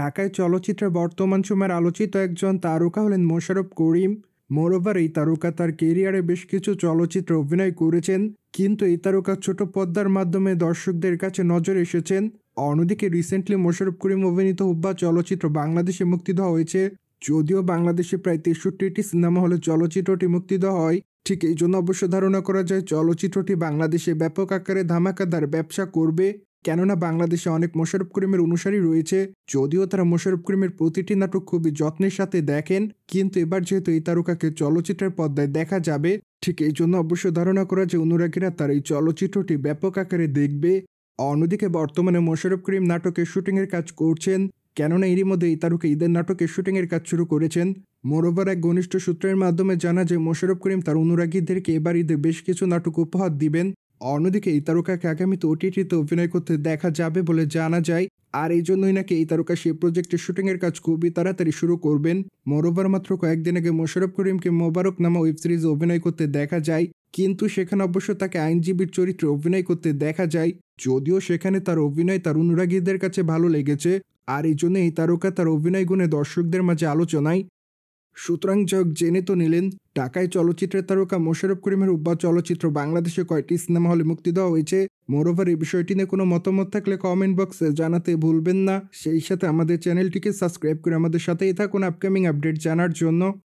ঢাকায় চলচ্চিত্রের বর্তমান সময়ের আলোচিত একজন তারকা হলেন মোশারফ করিম মোরোভার এই তারকা তার কেরিয়ারে বেশ কিছু চলচ্চিত্রে অভিনয় করেছেন কিন্তু এই তারকা ছোট পর্দার মাধ্যমে দর্শকদের কাছে নজর এসেছেন অন্যদিকে রিসেন্টলি মোশারফ করিম অভিনীত হুব্বা চলচ্চিত্র বাংলাদেশে মুক্তি দেওয়া হয়েছে যদিও বাংলাদেশে প্রায় তেষট্টিটি সিনেমা হলে চলচ্চিত্রটি মুক্তি দেওয়া হয় ঠিক এই জন্য অবশ্য ধারণা করা যায় চলচ্চিত্রটি বাংলাদেশে ব্যাপক আকারে ধামাকাদার ব্যবসা করবে কেননা বাংলাদেশে অনেক মোশারফ করিমের অনুসারী রয়েছে যদিও তারা মোশারফ করিমের প্রতিটি নাটক খুবই যত্নের সাথে দেখেন কিন্তু এবার যেহেতু এই তারকাকে চলচ্চিত্রের পর্দায় দেখা যাবে ঠিক এই জন্য অবশ্য ধারণা করা যে অনুরাগীরা তার এই চলচ্চিত্রটি ব্যাপক আকারে দেখবে অন্যদিকে বর্তমানে মোশারফ করিম নাটকের শুটিংয়ের কাজ করছেন কেননা এরই মধ্যে এই তারকা ঈদের নাটকের শুটিংয়ের কাজ শুরু করেছেন মোরোভার এক ঘনিষ্ঠ সূত্রের মাধ্যমে জানা যে মোশারফ করিম তার অনুরাগীদেরকে এবার ঈদে বেশ কিছু নাটক উপহার দিবেন অন্যদিকে এই তারকাকে আগামীতে ওটিটিতে অভিনয় করতে দেখা যাবে বলে জানা যায় আর এই জন্যই নাকি এই তারকা সেই প্রজেক্টের শুটিংয়ের কাজ খুবই তাড়াতাড়ি শুরু করবেন মরোবার মাত্র কয়েকদিন আগে মোশারফ করিমকে মোবারক নামা ওয়েব সিরিজে অভিনয় করতে দেখা যায় কিন্তু সেখানে অবশ্য তাকে আইনজীবীর চরিত্রে অভিনয় করতে দেখা যায় যদিও সেখানে তার অভিনয় তার অনুরাগীদের কাছে ভালো লেগেছে আর এই জন্য এই তারকা তার অভিনয় গুণে দর্শকদের মাঝে আলোচনায় সুতরাং জগ জেনে তো নিলেন ঢাকায় চলচ্চিত্রের তারকা মোশারফ করিমের উব্বা চলচ্চিত্র বাংলাদেশে কয়টি সিনেমা হলে মুক্তি দেওয়া হয়েছে মোরোভার এই বিষয়টি নিয়ে কোনো মতামত থাকলে কমেন্ট বক্সে জানাতে ভুলবেন না সেই সাথে আমাদের চ্যানেলটিকে সাবস্ক্রাইব করে আমাদের সাথেই থাকুন আপকামিং আপডেট জানার জন্য